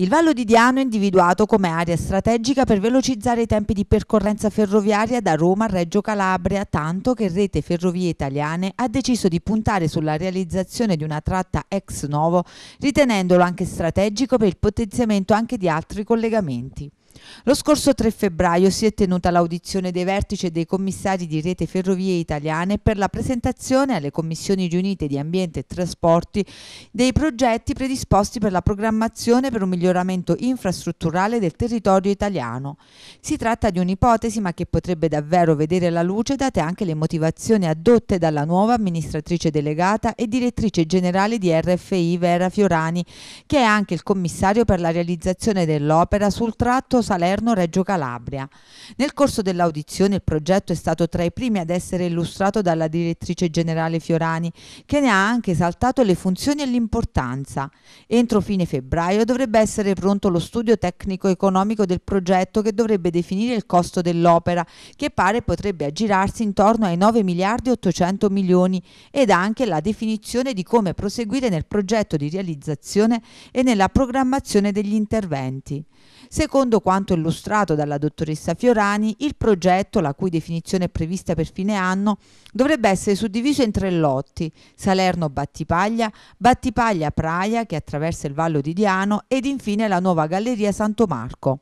Il Vallo di Diano è individuato come area strategica per velocizzare i tempi di percorrenza ferroviaria da Roma a Reggio Calabria, tanto che Rete Ferrovie Italiane ha deciso di puntare sulla realizzazione di una tratta ex novo, ritenendolo anche strategico per il potenziamento anche di altri collegamenti. Lo scorso 3 febbraio si è tenuta l'audizione dei vertici e dei commissari di Rete Ferrovie Italiane per la presentazione alle commissioni riunite di Ambiente e Trasporti dei progetti predisposti per la programmazione per un miglioramento infrastrutturale del territorio italiano. Si tratta di un'ipotesi ma che potrebbe davvero vedere la luce date anche le motivazioni adotte dalla nuova amministratrice delegata e direttrice generale di RFI Vera Fiorani, che è anche il commissario per la realizzazione dell'opera sul tratto Salerno-Reggio Calabria. Nel corso dell'audizione il progetto è stato tra i primi ad essere illustrato dalla direttrice generale Fiorani, che ne ha anche esaltato le funzioni e l'importanza. Entro fine febbraio dovrebbe essere pronto lo studio tecnico-economico del progetto che dovrebbe definire il costo dell'opera, che pare potrebbe aggirarsi intorno ai 9 miliardi e 800 milioni, ed anche la definizione di come proseguire nel progetto di realizzazione e nella programmazione degli interventi. Secondo quanto quanto illustrato dalla dottoressa Fiorani, il progetto, la cui definizione è prevista per fine anno, dovrebbe essere suddiviso in tre lotti: Salerno-Battipaglia, Battipaglia-Praia che attraversa il Vallo di Diano ed infine la nuova Galleria Santo Marco.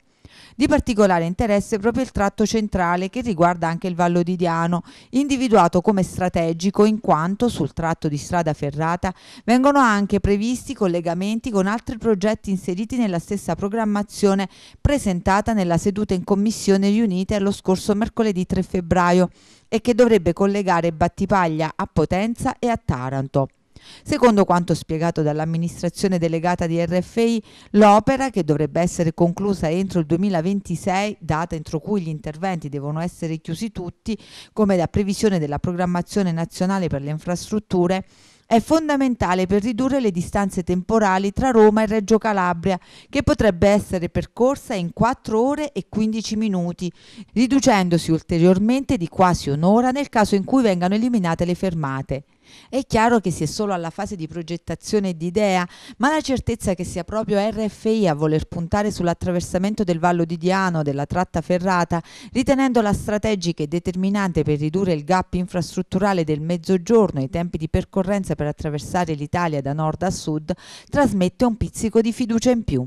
Di particolare interesse proprio il tratto centrale che riguarda anche il Vallo di Diano, individuato come strategico in quanto sul tratto di strada ferrata vengono anche previsti collegamenti con altri progetti inseriti nella stessa programmazione presentata nella seduta in commissione riunite lo scorso mercoledì 3 febbraio e che dovrebbe collegare Battipaglia a Potenza e a Taranto. Secondo quanto spiegato dall'amministrazione delegata di RFI, l'opera, che dovrebbe essere conclusa entro il 2026, data entro cui gli interventi devono essere chiusi tutti, come da previsione della programmazione nazionale per le infrastrutture, è fondamentale per ridurre le distanze temporali tra Roma e Reggio Calabria, che potrebbe essere percorsa in 4 ore e 15 minuti, riducendosi ulteriormente di quasi un'ora nel caso in cui vengano eliminate le fermate. È chiaro che si è solo alla fase di progettazione e di idea, ma la certezza che sia proprio RFI a voler puntare sull'attraversamento del Vallo di Diano della tratta ferrata, ritenendola strategica e determinante per ridurre il gap infrastrutturale del Mezzogiorno e i tempi di percorrenza per attraversare l'Italia da nord a sud, trasmette un pizzico di fiducia in più.